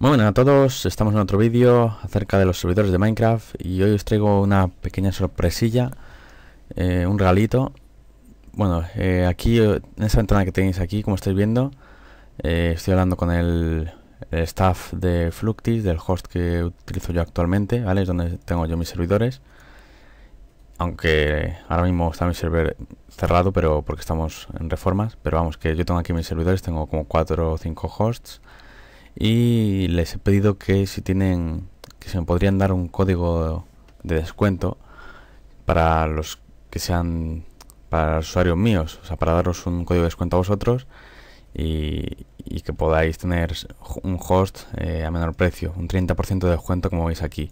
Muy buenas a todos, estamos en otro vídeo acerca de los servidores de Minecraft y hoy os traigo una pequeña sorpresilla, eh, un regalito. Bueno, eh, aquí eh, en esa ventana que tenéis aquí, como estáis viendo, estoy hablando con el, staff de Fluctis, del host que utilizo yo actualmente, ¿vale? Es donde tengo yo mis servidores. Aunque ahora mismo está mi server cerrado, pero porque estamos en reformas, pero vamos, que yo tengo aquí mis servidores, tengo como 4 o 5 hosts y les he pedido que si tienen que se me podrían dar un código de descuento para los que sean para usuarios míos, o sea, para daros un código de descuento a vosotros y, que podáis tener un host eh, a menor precio, un 30% de descuento como veis aquí,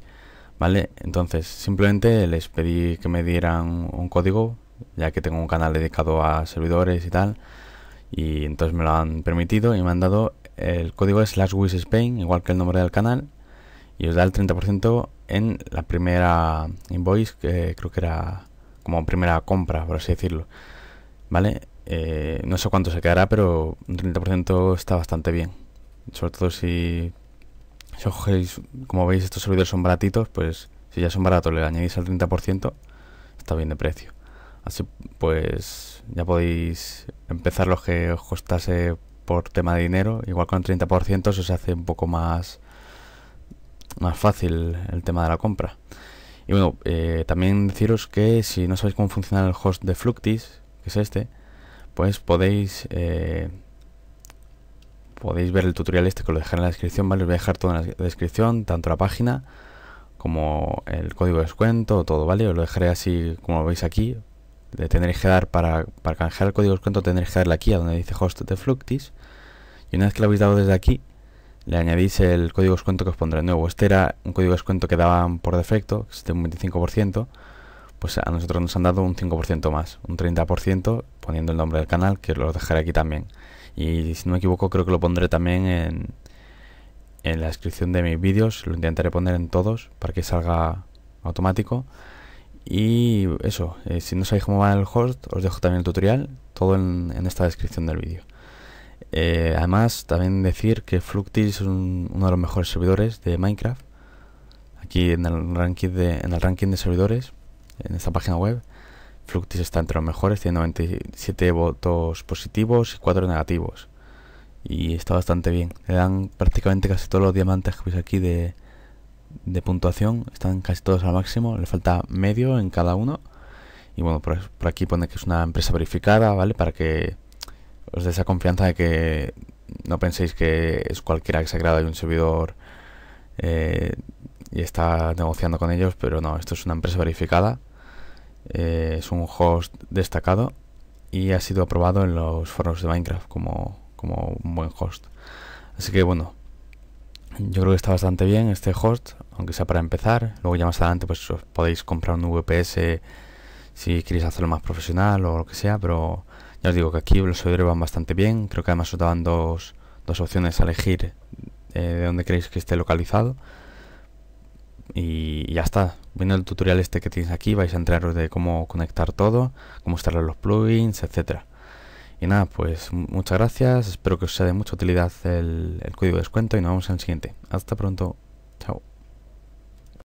¿vale? Entonces, simplemente les pedí que me dieran un código, ya que tengo un canal dedicado a servidores y tal, y entonces me lo han permitido y me han dado el código es Last Spain, igual que el nombre del canal, y os da el 30% en la primera invoice, que creo que era como primera compra, por así decirlo. ¿Vale? Eh, no sé cuánto se quedará, pero un 30% está bastante bien. Sobre todo si, cogéis, como veis, estos servidores son baratitos, pues si ya son baratos, le añadís el 30%, está bien de precio. Así pues, ya podéis empezar los que os costase por tema de dinero. Igual con 30% se hace un poco más, más fácil el tema de la compra. Y bueno, eh, también deciros que si no sabéis cómo funciona el host de Fluctis, que es este, pues podéis eh, podéis ver el tutorial este que lo dejaré en la descripción, ¿vale? Os voy a dejar todo en la descripción, tanto la página como el código de descuento, todo, ¿vale? Os lo dejaré así como lo veis aquí, tendréis que dar para, para canjear el código de descuento tendréis que darle aquí a donde dice host de Fluctis y una vez que lo habéis dado desde aquí le añadís el código de descuento que os pondré nuevo. Este era un código de descuento que daban por defecto, que es de un 25%, pues a nosotros nos han dado un 5% más, un 30% poniendo el nombre del canal, que lo dejaré aquí también. Y si no me equivoco creo que lo pondré también en, en la descripción de mis vídeos, lo intentaré poner en todos para que salga automático. Y eso, eh, si no sabéis cómo va el host, os dejo también el tutorial, todo en, esta descripción del vídeo. Eh, además, también decir que Fluctis es uno de los mejores servidores de Minecraft. Aquí en el ranking de, en el ranking de servidores, en esta página web, Fluctis está entre los mejores, tiene 97 votos positivos y 4 negativos. Y está bastante bien. Le dan prácticamente casi todos los diamantes que veis aquí de, de puntuación, están casi todos al máximo, le falta medio en cada uno. Y bueno, por, aquí pone que es una empresa verificada, ¿vale? Para que os dé esa confianza de que no penséis que es cualquiera que se agrada de un servidor eh, y está negociando con ellos, pero no, esto es una empresa verificada, eh, es un host destacado y ha sido aprobado en los foros de Minecraft como, como un buen host. Así que bueno, yo creo que está bastante bien este host, aunque sea para empezar. Luego ya más adelante pues podéis comprar un VPS si queréis hacerlo más profesional o lo que sea, pero ya os digo que aquí los servidores van bastante bien. Creo que además os daban dos, opciones a elegir eh, de dónde queréis que esté localizado. Y ya está. Viendo el tutorial este que tenéis aquí, vais a enteraros de cómo conectar todo, cómo instalar los plugins, etcétera. Y nada, pues muchas gracias, espero que os sea de mucha utilidad el, código de descuento y nos vemos en el siguiente. Hasta pronto, chao.